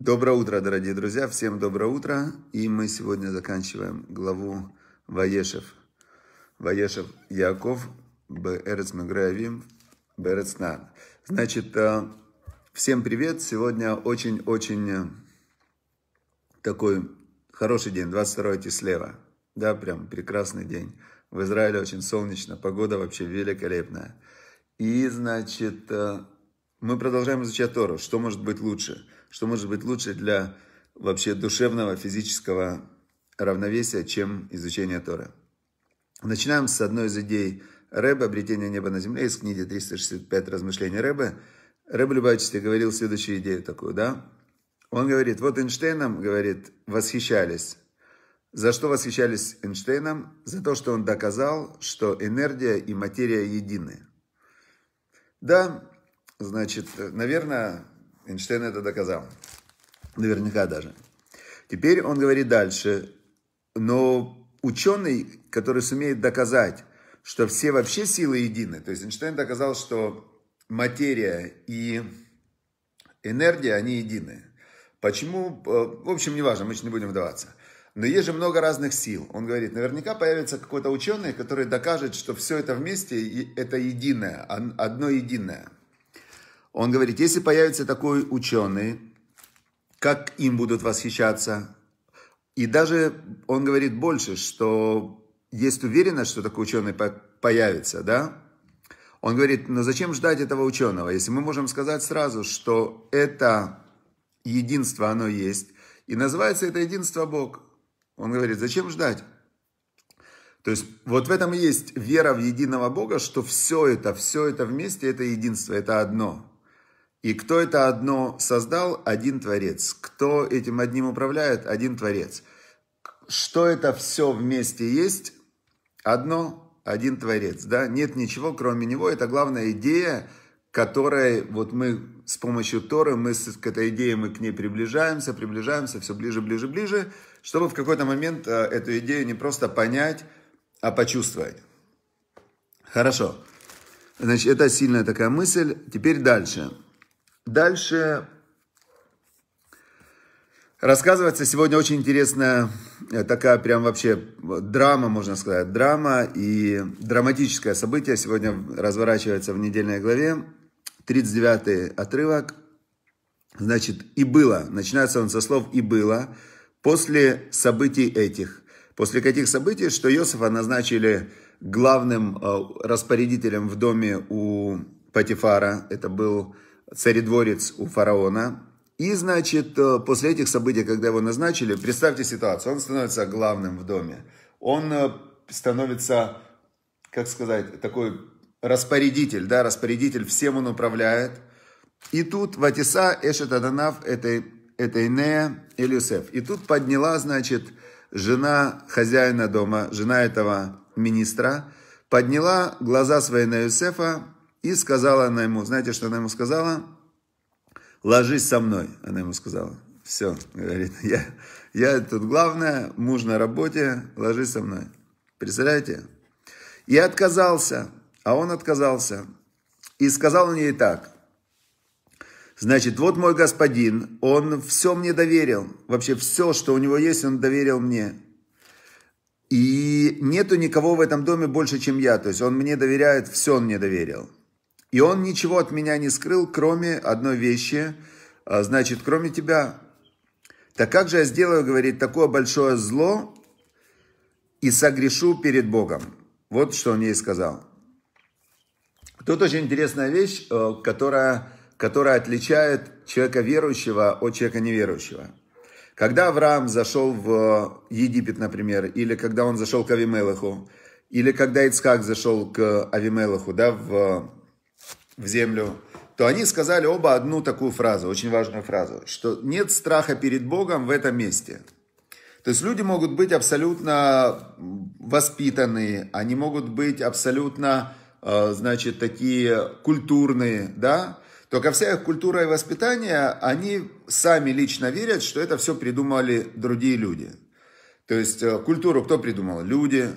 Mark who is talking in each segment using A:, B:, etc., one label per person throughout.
A: Доброе утро, дорогие друзья, всем доброе утро. И мы сегодня заканчиваем главу Ваешев. Ваешев Яков, Берец Меграявим, Берец На. Значит, э, всем привет. Сегодня очень-очень э, такой хороший день, 22 Тислева. Да, прям прекрасный день. В Израиле очень солнечно, погода вообще великолепная. И, значит, э, мы продолжаем изучать Тору. Что может быть лучше? что может быть лучше для вообще душевного, физического равновесия, чем изучение Тора. Начинаем с одной из идей Рэба «Обретение неба на земле» из книги «365 размышлений Рэба». Рэб Любавичный говорил следующую идею такую, да? Он говорит, вот Эйнштейном, говорит, восхищались. За что восхищались Эйнштейном? За то, что он доказал, что энергия и материя едины. Да, значит, наверное, Эйнштейн это доказал. Наверняка даже. Теперь он говорит дальше. Но ученый, который сумеет доказать, что все вообще силы едины, то есть Эйнштейн доказал, что материя и энергия, они едины. Почему? Э, в общем, неважно, мы не будем вдаваться. Но есть же много разных сил. Он говорит, наверняка появится какой-то ученый, который докажет, что все это вместе, это единое, одно единое. Он говорит, если появится такой ученый, как им будут восхищаться? И даже он говорит больше, что есть уверенность, что такой ученый появится, да? Он говорит, но зачем ждать этого ученого, если мы можем сказать сразу, что это единство, оно есть, и называется это единство Бог. Он говорит, зачем ждать? То есть вот в этом и есть вера в единого Бога, что все это, все это вместе, это единство, это одно. И кто это одно создал? Один Творец. Кто этим одним управляет? Один Творец. Что это все вместе есть? Одно, один Творец. Да? Нет ничего, кроме него. Это главная идея, которой вот мы с помощью Торы, мы с, к этой идее мы к ней приближаемся, приближаемся все ближе, ближе, ближе, чтобы в какой-то момент э, эту идею не просто понять, а почувствовать. Хорошо. Значит, это сильная такая мысль. Теперь дальше. Дальше рассказывается сегодня очень интересная э, такая прям вообще э, драма, можно сказать. Драма и драматическое событие сегодня разворачивается в недельной главе. 39 отрывок. Значит, и было. Начинается он со слов «и было». После событий этих. После каких событий, что Иосифа назначили главным э, распорядителем в доме у Патифара. Это был царедворец у фараона. И, значит, э, после этих событий, когда его назначили, представьте ситуацию, он становится главным в доме. Он э, становится, как сказать, такой распорядитель, да, распорядитель, всем он управляет. И тут Ватиса Эшет Аданав, это, это Инея Элюсеф. И тут подняла, значит, жена хозяина дома, жена этого министра, подняла глаза свои на Юсефа и сказала она ему, знаете, что она ему сказала? Ложись со мной, она ему сказала. Все, говорит, я, я тут главное, муж на работе, ложись со мной. Представляете? И отказался, а он отказался. И сказал он ей так. Значит, вот мой господин, он все мне доверил. Вообще все, что у него есть, он доверил мне. И нету никого в этом доме больше, чем я. То есть он мне доверяет, все он мне доверил. И он ничего от меня не скрыл, кроме одной вещи, а, значит, кроме тебя. Так как же я сделаю, говорит, такое большое зло и согрешу перед Богом? Вот что он ей сказал. Тут очень интересная вещь, э, которая, которая отличает человека верующего от человека неверующего. Когда Авраам зашел в э, Египет, например, или когда он зашел к Авимелаху, или когда Ицхак зашел к Авимелаху, да, в в землю, то они сказали оба одну такую фразу, очень важную фразу, что нет страха перед Богом в этом месте. То есть люди могут быть абсолютно воспитанные, они могут быть абсолютно, э, значит, такие культурные, да, только вся их культура и воспитание, они сами лично верят, что это все придумали другие люди. То есть э, культуру кто придумал? Люди.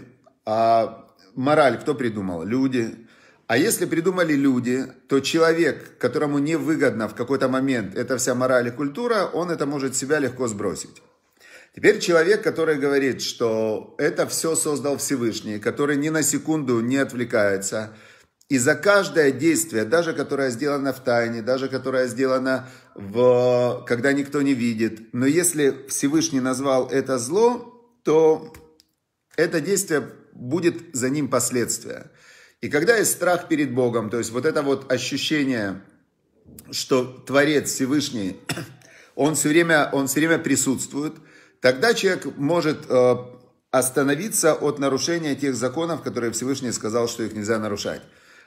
A: А мораль кто придумал? Люди. А если придумали люди, то человек, которому невыгодно в какой-то момент эта вся мораль и культура, он это может себя легко сбросить. Теперь человек, который говорит, что это все создал Всевышний, который ни на секунду не отвлекается, и за каждое действие, даже которое сделано в тайне, даже которое сделано, в, когда никто не видит, но если Всевышний назвал это зло, то это действие будет за ним последствия. И когда есть страх перед Богом, то есть вот это вот ощущение, что Творец Всевышний, он все время, он все время присутствует, тогда человек может э, остановиться от нарушения тех законов, которые Всевышний сказал, что их нельзя нарушать.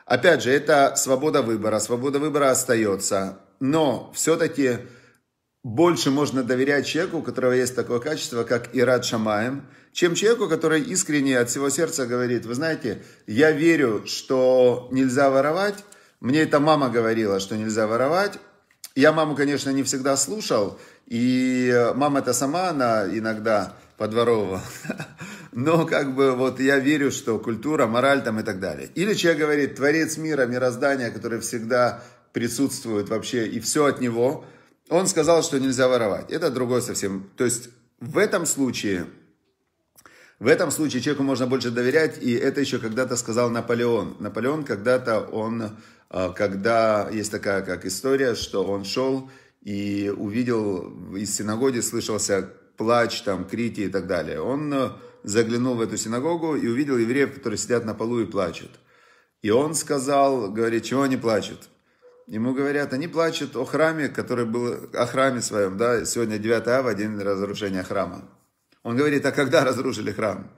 A: Опять же, это свобода выбора, свобода выбора остается, но все-таки больше можно доверять человеку, у которого есть такое качество, как Ирад Шамаем – чем человеку, который искренне от всего сердца говорит, вы знаете, я верю, что нельзя воровать, мне это мама говорила, что нельзя воровать, я маму, конечно, не всегда слушал, и мама это сама, она иногда подворовывала, но как бы вот я верю, что культура, мораль там и так далее. Или человек говорит, творец мира, мироздания, который всегда присутствует вообще, и все от него, он сказал, что нельзя воровать. Это другое совсем. То есть в этом случае в этом случае человеку можно больше доверять, и это еще когда-то сказал Наполеон. Наполеон когда-то он, а, когда есть такая как история, что он шел и увидел из синагоги слышался плач, там, крики и так далее. Он э, заглянул в эту синагогу и увидел евреев, которые сидят на полу и плачут. И он сказал, говорит, чего они плачут? Ему говорят, они плачут о храме, который был, о храме своем, да, сегодня 9 ава, день разрушения храма. Он говорит, а когда разрушили храм?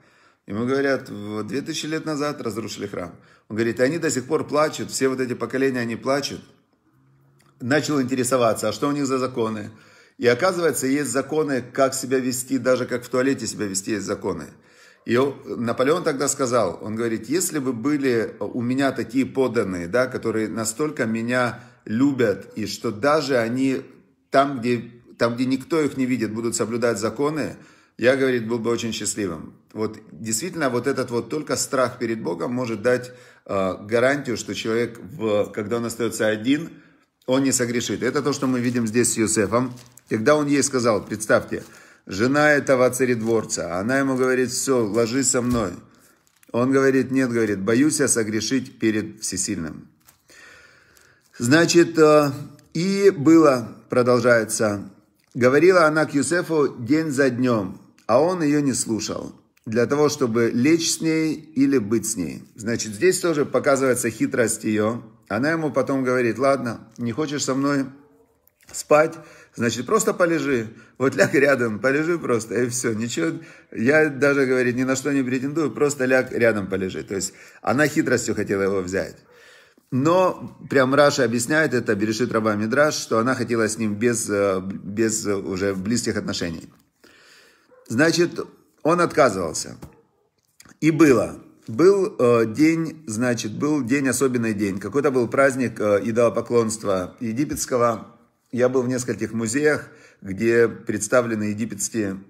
A: Ему говорят, 2000 лет назад разрушили храм. Он говорит, и они до сих пор плачут, все вот эти поколения, они плачут. Начал интересоваться, а что у них за законы? И оказывается, есть законы, как себя вести, даже как в туалете себя вести, есть законы. И Наполеон тогда сказал, он говорит, если бы были у меня такие подданные, да, которые настолько меня любят, и что даже они там, где, там, где никто их не видит, будут соблюдать законы, я, говорит, был бы очень счастливым. Вот действительно, вот этот вот только страх перед Богом может дать э, гарантию, что человек, в, когда он остается один, он не согрешит. Это то, что мы видим здесь с Юсефом. Когда он ей сказал, представьте, жена этого царедворца, она ему говорит, все, ложись со мной. Он говорит, нет, говорит, боюсь я согрешить перед всесильным. Значит, э, и было, продолжается, говорила она к Юсефу день за днем, а он ее не слушал для того, чтобы лечь с ней или быть с ней. Значит, здесь тоже показывается хитрость ее. Она ему потом говорит, ладно, не хочешь со мной спать, значит, просто полежи. Вот ляг рядом, полежи просто, и все. Ничего, я даже, говорит, ни на что не претендую, просто ляг рядом полежи. То есть она хитростью хотела его взять. Но прям Раша объясняет это, Берешит Раба Мидраш, что она хотела с ним без, э, без уже близких отношений. Значит, он отказывался. И было. Был э, день, значит, был день, особенный день. Какой-то был праздник э, идолопоклонства египетского. Я был в нескольких музеях, где представлены египетские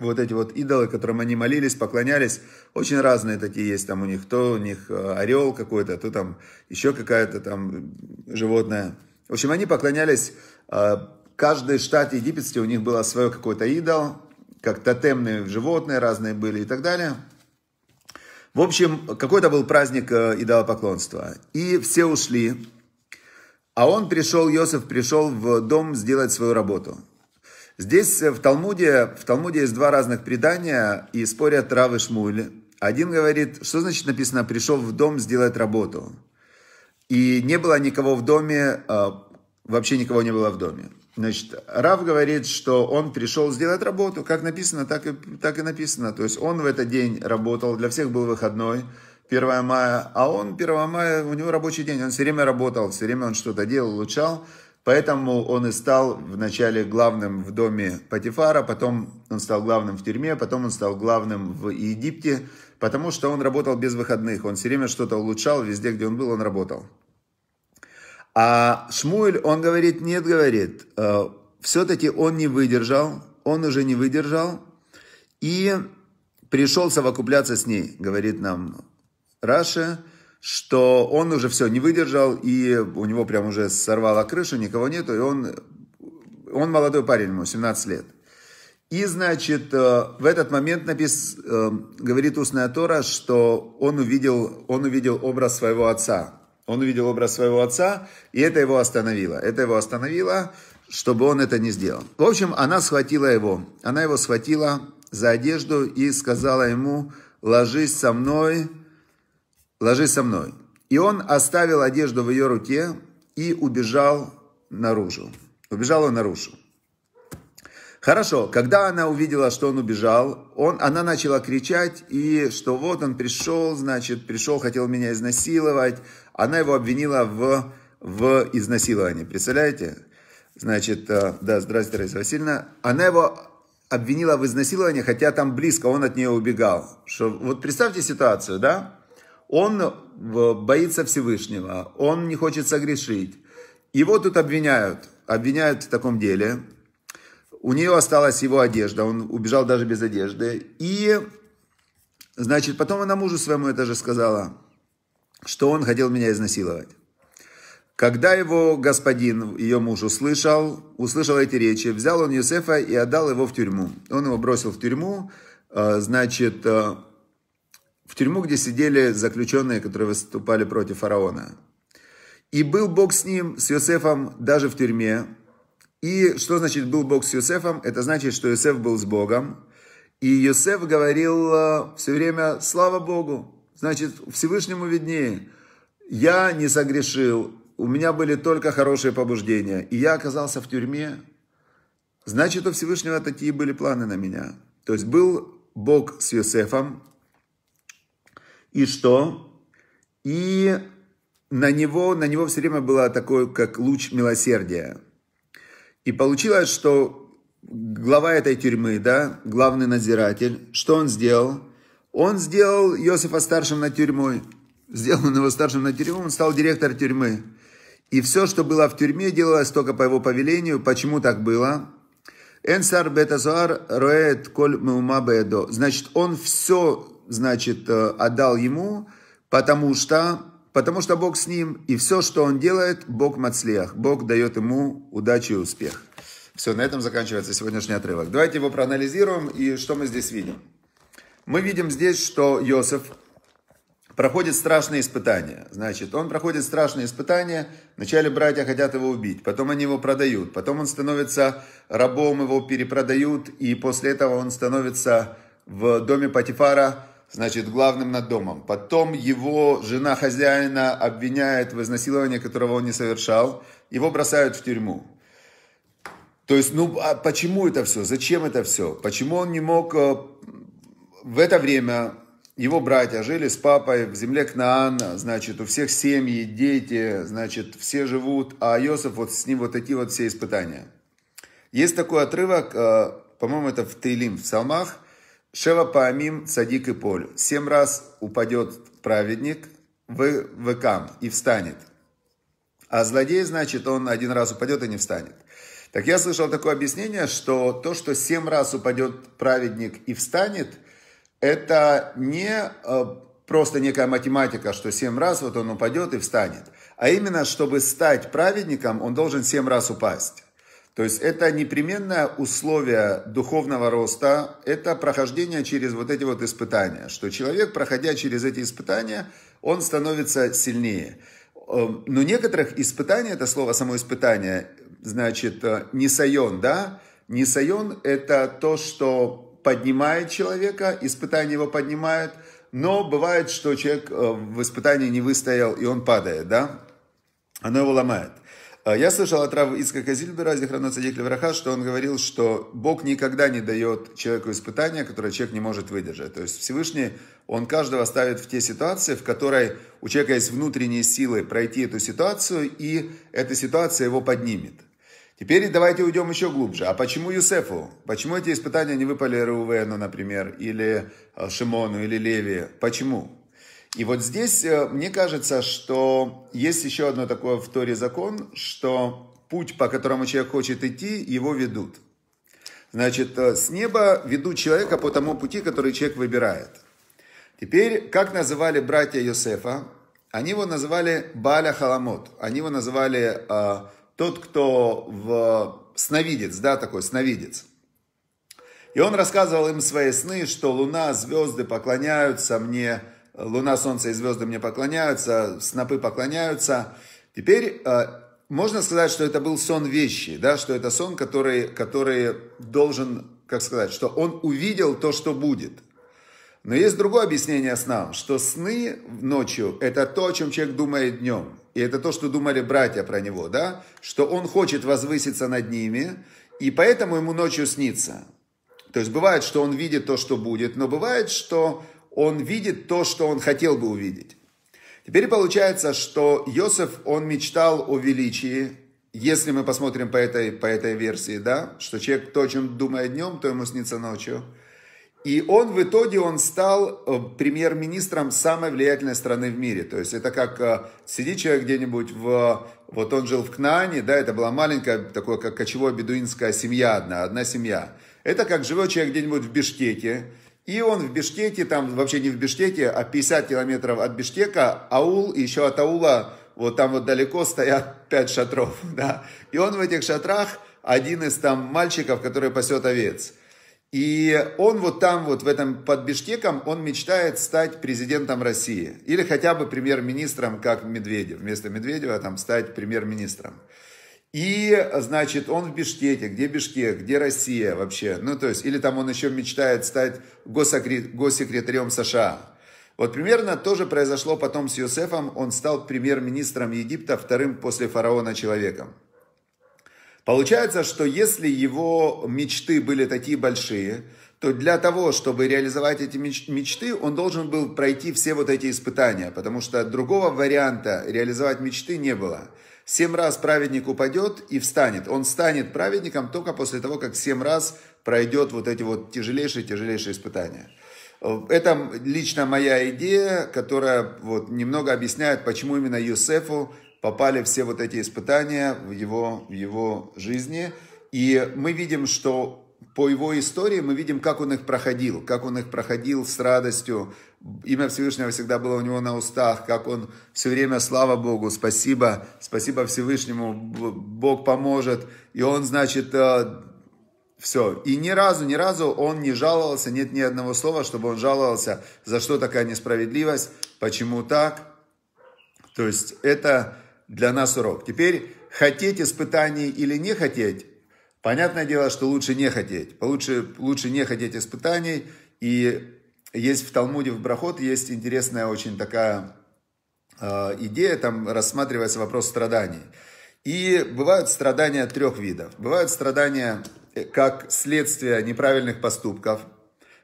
A: вот эти вот идолы, которым они молились, поклонялись, очень разные такие есть там у них, то у них э, орел какой-то, то там еще какая-то там животное. В общем, они поклонялись, э, каждый штат египетский, у них было свое какое то идол, как тотемные животные разные были и так далее. В общем, какой-то был праздник э, идолопоклонства. И все ушли. А он пришел, Йосиф пришел в дом сделать свою работу. Здесь э, в Талмуде, в Талмуде есть два разных предания, и спорят Рав и Шмуль. Один говорит, что значит написано «пришел в дом сделать работу». И не было никого в доме, э, вообще никого не было в доме. Значит, Рав говорит, что он пришел сделать работу, как написано, так и, так и написано. То есть он в этот день работал, для всех был выходной, 1 мая, а он 1 мая, у него рабочий день, он все время работал, все время он что-то делал, улучшал. Поэтому он и стал вначале главным в доме Патифара, потом он стал главным в тюрьме, потом он стал главным в Египте, потому что он работал без выходных, он все время что-то улучшал, везде, где он был, он работал. А Шмуэль, он говорит, нет, говорит, э, все-таки он не выдержал, он уже не выдержал, и пришел совокупляться с ней, говорит нам Раша, что он уже все не выдержал, и у него прям уже сорвала крышу, никого нету, и он, он молодой парень, ему 17 лет. И, значит, э, в этот момент напис, э, говорит устная Тора, что он увидел, он увидел образ своего отца, он увидел образ своего отца, и это его остановило. Это его остановило, чтобы он это не сделал. В общем, она схватила его. Она его схватила за одежду и сказала ему, ложись со мной, ложись со мной. И он оставил одежду в ее руке и убежал наружу. Убежал он наружу. Хорошо, когда она увидела, что он убежал, он, она начала кричать, и что вот он пришел, значит, пришел, хотел меня изнасиловать. Она его обвинила в, в изнасиловании, представляете? Значит, э, да, здравствуйте, Раиса Васильевна. Она его обвинила в изнасиловании, хотя там близко, он от нее убегал. Что, вот представьте ситуацию, да? Он э, боится Всевышнего, он не хочет согрешить. Его тут обвиняют, обвиняют в таком деле. У нее осталась его одежда, он убежал даже без одежды. И, значит, потом она мужу своему это же сказала, что он хотел меня изнасиловать. Когда его господин, ее муж, услышал, услышал эти речи, взял он Юсефа и отдал его в тюрьму. Он его бросил в тюрьму, э, значит, э, в тюрьму, где сидели заключенные, которые выступали против фараона. И был Бог с ним, с Юсефом, даже в тюрьме, и что значит был Бог с Юсефом? Это значит, что Юсеф был с Богом. И Юсеф говорил э, все время «Слава Богу!» Значит, Всевышнему виднее. Я не согрешил, у меня были только хорошие побуждения. И я оказался в тюрьме. Значит, у Всевышнего такие были планы на меня. То есть был Бог с Юсефом. И что? И на него, на него все время было такое, как луч милосердия. И получилось, что глава этой тюрьмы, да, главный надзиратель, что он сделал? Он сделал Иосифа старшим над тюрьмой. Сделал он его старшим над тюрьмой, он стал директор тюрьмы. И все, что было в тюрьме, делалось только по его повелению. Почему так было? Энсар Бетазуар роет коль меума бедо. Значит, он все, значит, э, отдал ему, потому что потому что Бог с ним, и все, что он делает, Бог мацлех, Бог дает ему удачу и успех. Все, на этом заканчивается сегодняшний отрывок. Давайте его проанализируем, и что мы здесь видим? Мы видим здесь, что Иосиф проходит страшные испытания. Значит, он проходит страшные испытания. Вначале братья хотят его убить, потом они его продают, потом он становится рабом, его перепродают, и после этого он становится в доме Патифара значит, главным над домом. Потом его жена хозяина обвиняет в изнасиловании, которого он не совершал. Его бросают в тюрьму. То есть, ну, а почему это все? Зачем это все? Почему он не мог э, в это время его братья жили с папой в земле Кнаан, значит, у всех семьи, дети, значит, все живут, а Иосиф вот с ним вот эти вот все испытания. Есть такой отрывок, э, по-моему, это в Тейлим, в Салмах, Шева Паамим цадик и Полю. Семь раз упадет праведник в векам и встанет. А злодей, значит, он один раз упадет и не встанет. Так я слышал такое объяснение, что то, что семь раз упадет праведник и встанет, это не э, просто некая математика, что семь раз вот он упадет и встанет. А именно, чтобы стать праведником, он должен семь раз упасть. То есть это непременное условие духовного роста, это прохождение через вот эти вот испытания, что человек, проходя через эти испытания, он становится сильнее. Эм, но ну, некоторых испытаний, это слово само самоиспытание, значит, э, не несайон, да? Не Несайон – это то, что поднимает человека, испытание его поднимает, но бывает, что человек э, в испытании не выстоял, и он падает, да? Оно его ломает. А, я слышал от Рава Искака Зильбера, Левраха, что он говорил, что Бог никогда не дает человеку испытания, которое человек не может выдержать. То есть Всевышний, он каждого ставит в те ситуации, в которой у человека есть внутренние силы пройти эту ситуацию, и эта ситуация его поднимет. Теперь давайте уйдем еще глубже. А почему Юсефу? Почему эти испытания не выпали Рувену, например, или Шимону, или Леви? Почему? И вот здесь э, мне кажется, что есть еще одно такое в Торе закон, что путь, по которому человек хочет идти, его ведут. Значит, э, с неба ведут человека по тому пути, который человек выбирает. Теперь, как называли братья Йосефа? Они его называли Баля Халамот. Они его называли э, тот, кто в э, сновидец, да, такой сновидец. И он рассказывал им свои сны, что луна, звезды поклоняются мне, луна, солнце и звезды мне поклоняются, снопы поклоняются. Теперь э, можно сказать, что это был сон вещи, да, что это сон, который, который должен, как сказать, что он увидел то, что будет. Но есть другое объяснение снам, что сны ночью – это то, о чем человек думает днем. И это то, что думали братья про него, да? Что он хочет возвыситься над ними, и поэтому ему ночью снится. То есть бывает, что он видит то, что будет, но бывает, что он видит то, что он хотел бы увидеть. Теперь получается, что Йосеф, он мечтал о величии, если мы посмотрим по этой, по этой версии, да, что человек то, о чем думает днем, то ему снится ночью. И он в итоге, он стал э, премьер-министром самой влиятельной страны в мире. То есть это как э, сидит человек где-нибудь в... Вот он жил в Кнане, да, это была маленькая, такое как кочевое бедуинская семья одна, одна семья. Это как живет человек где-нибудь в Бишкеке, и он в Бишкеке, там вообще не в Бишкеке, а 50 километров от Бишкека, аул, и еще от аула, вот там вот далеко стоят 5 шатров, да. И он в этих шатрах один из там мальчиков, который пасет овец. И он вот там, вот в этом под Бишкеком, он мечтает стать президентом России. Или хотя бы премьер-министром, как Медведев. Вместо Медведева там стать премьер-министром. И, значит, он в Бишкеке. Где Бишкек? Где Россия вообще? Ну, то есть, или там он еще мечтает стать госсекретарем США. Вот примерно то же произошло потом с Юсефом. Он стал премьер-министром Египта, вторым после фараона человеком. Получается, что если его мечты были такие большие, то для того, чтобы реализовать эти мечты, он должен был пройти все вот эти испытания, потому что другого варианта реализовать мечты не было. Семь раз праведник упадет и встанет. Он станет праведником только после того, как семь раз пройдет вот эти вот тяжелейшие-тяжелейшие испытания. Это лично моя идея, которая вот немного объясняет, почему именно Юсефу попали все вот эти испытания в его, в его жизни. И мы видим, что по его истории мы видим, как он их проходил, как он их проходил с радостью, имя Всевышнего всегда было у него на устах, как он все время, слава Богу, спасибо, спасибо Всевышнему, Бог поможет. И он, значит, э, все. И ни разу, ни разу он не жаловался, нет ни одного слова, чтобы он жаловался, за что такая несправедливость, почему так. То есть это для нас урок. Теперь, хотеть испытаний или не хотеть, понятное дело, что лучше не хотеть. Лучше, лучше не хотеть испытаний и есть в Талмуде, в Брахот, есть интересная очень такая э, идея, там рассматривается вопрос страданий. И бывают страдания трех видов. Бывают страдания э, как следствие неправильных поступков,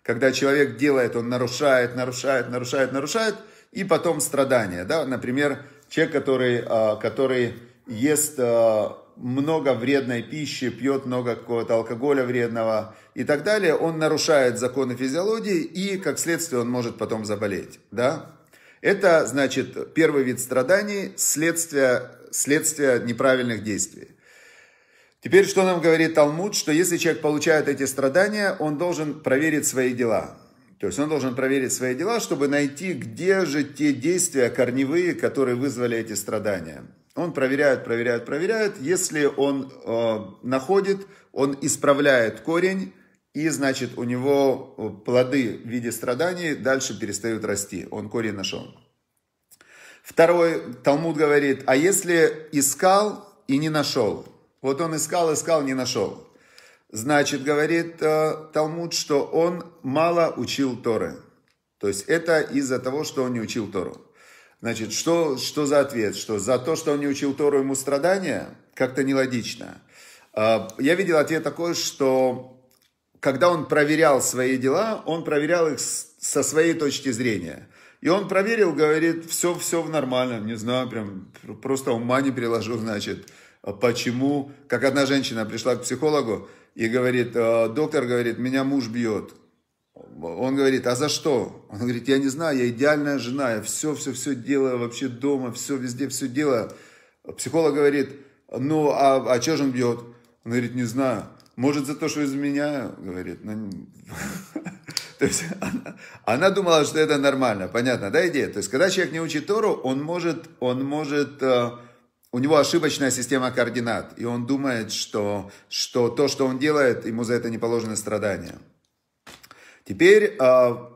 A: когда человек делает, он нарушает, нарушает, нарушает, нарушает, и потом страдания. Да? Например, человек, который, э, который ест э, много вредной пищи, пьет много какого-то алкоголя вредного и так далее, он нарушает законы физиологии и, как следствие, он может потом заболеть, да? Это, значит, первый вид страданий, следствие, следствие неправильных действий. Теперь, что нам говорит Талмуд, что если человек получает эти страдания, он должен проверить свои дела. То есть он должен проверить свои дела, чтобы найти, где же те действия корневые, которые вызвали эти страдания. Он проверяет, проверяет, проверяет. Если он э, находит, он исправляет корень, и, значит, у него э, плоды в виде страданий дальше перестают расти. Он корень нашел. Второй Талмуд говорит, а если искал и не нашел? Вот он искал, искал, не нашел. Значит, говорит э, Талмуд, что он мало учил Торы. То есть это из-за того, что он не учил Тору. Значит, что, что за ответ? Что за то, что он не учил Тору, ему страдания? Как-то нелогично. А, я видел ответ такой, что когда он проверял свои дела, он проверял их со своей точки зрения. И он проверил, говорит, все, все в нормальном, не знаю, прям просто ума не приложу, значит, а почему. Как одна женщина пришла к психологу и говорит, «А, доктор говорит, меня муж бьет. Он говорит, а за что? Он говорит, я не знаю, я идеальная жена, я все-все-все делаю вообще дома, все везде все делаю. Психолог говорит, ну, а, а что же он бьет? Он говорит, не знаю. Может, за то, что изменяю, говорит. Ну, то есть она, она думала, что это нормально, понятно, да, идея? То есть, когда человек не учит Тору, он может, он может, э, у него ошибочная система координат, и он думает, что, что то, что он делает, ему за это не положено страдания. Теперь а,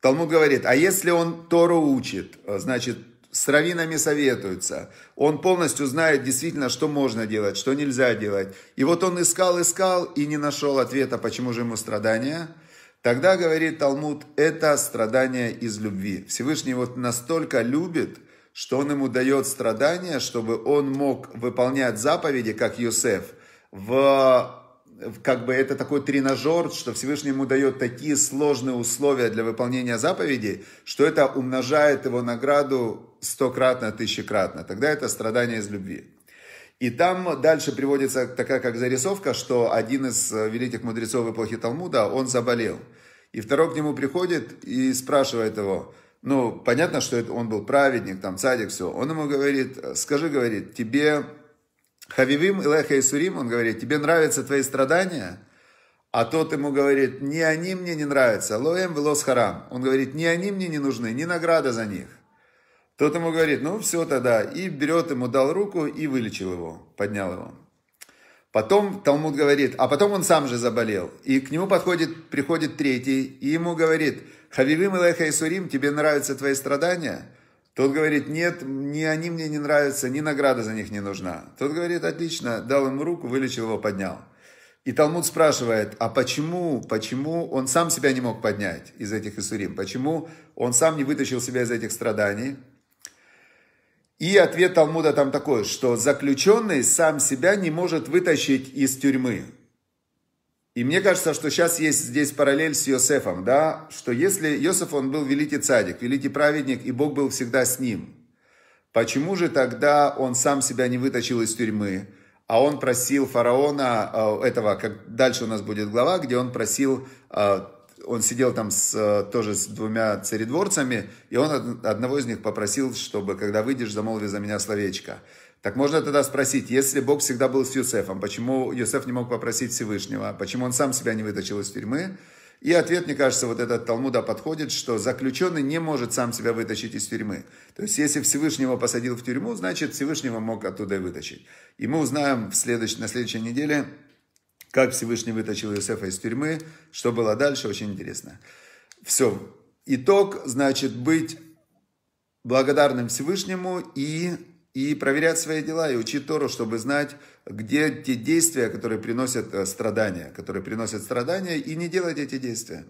A: Талмуд говорит, а если он Тору учит, а, значит, с раввинами советуется, он полностью знает действительно, что можно делать, что нельзя делать. И вот он искал, искал и не нашел ответа, почему же ему страдания. Тогда, говорит Талмуд, это страдание из любви. Всевышний вот настолько любит, что он ему дает страдания, чтобы он мог выполнять заповеди, как Юсеф, в как бы это такой тренажер, что Всевышний ему дает такие сложные условия для выполнения заповедей, что это умножает его награду стократно, тысячекратно. Тогда это страдание из любви. И там дальше приводится такая как зарисовка, что один из э, великих мудрецов эпохи Талмуда, он заболел. И второй к нему приходит и спрашивает его, ну, понятно, что это он был праведник, там, цадик, все. Он ему говорит, скажи, говорит, тебе Хавивим Илеха Исурим, он говорит, тебе нравятся твои страдания? А тот ему говорит, не они мне не нравятся, лоэм велос харам. Он говорит, не они мне не нужны, ни награда за них. Тот ему говорит, ну все тогда, и берет ему, дал руку и вылечил его, поднял его. Потом Талмуд говорит, а потом он сам же заболел. И к нему подходит, приходит третий, и ему говорит, Хавивим Илеха Исурим, тебе нравятся твои страдания? Тот говорит, нет, ни они мне не нравятся, ни награда за них не нужна. Тот говорит, отлично, дал ему руку, вылечил его, поднял. И Талмуд спрашивает, а почему, почему он сам себя не мог поднять из этих Исурим? Почему он сам не вытащил себя из этих страданий? И ответ Талмуда там такой, что заключенный сам себя не может вытащить из тюрьмы. И мне кажется, что сейчас есть здесь параллель с Йосефом, да, что если Йосеф, он был великий цадик, великий праведник, и Бог был всегда с ним, почему же тогда он сам себя не вытащил из тюрьмы, а он просил фараона, э, этого, как дальше у нас будет глава, где он просил э, он сидел там с, э, тоже с двумя царедворцами, и он одного из них попросил, чтобы, когда выйдешь, замолви за меня словечко. Так можно тогда спросить, если Бог всегда был с Юсефом, почему Юсеф не мог попросить Всевышнего, почему он сам себя не вытащил из тюрьмы? И ответ, мне кажется, вот этот Талмуда подходит, что заключенный не может сам себя вытащить из тюрьмы. То есть, если Всевышнего посадил в тюрьму, значит, Всевышнего мог оттуда и вытащить. И мы узнаем в следующ... на следующей неделе, как Всевышний вытащил Иосифа из тюрьмы, что было дальше, очень интересно. Все. Итог, значит, быть благодарным Всевышнему и, и проверять свои дела, и учить Тору, чтобы знать, где те действия, которые приносят э, страдания, которые приносят страдания, и не делать эти действия.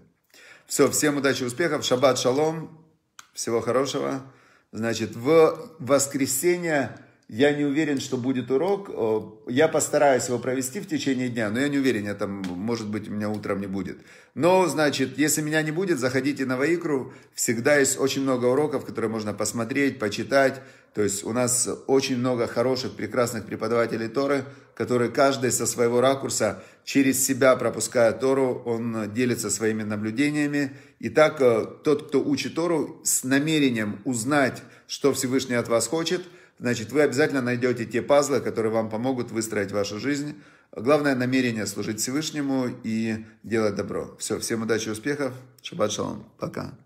A: Все, всем удачи, успехов, шаббат, шалом, всего хорошего. Значит, в воскресенье я не уверен, что будет урок. Э, я постараюсь его провести в течение дня, но я не уверен, я там, может быть, у меня утром не будет. Но, значит, если меня не будет, заходите на Ваикру. Всегда есть очень много уроков, которые можно посмотреть, почитать. То есть у нас очень много хороших, прекрасных преподавателей Торы, которые каждый со своего ракурса, через себя пропуская Тору, он делится своими наблюдениями. И так э, тот, кто учит Тору, с намерением узнать, что Всевышний от вас хочет – Значит, вы обязательно найдете те пазлы, которые вам помогут выстроить вашу жизнь. Главное намерение служить Всевышнему и делать добро. Все, всем удачи и успехов. Шаббат шалом. Пока.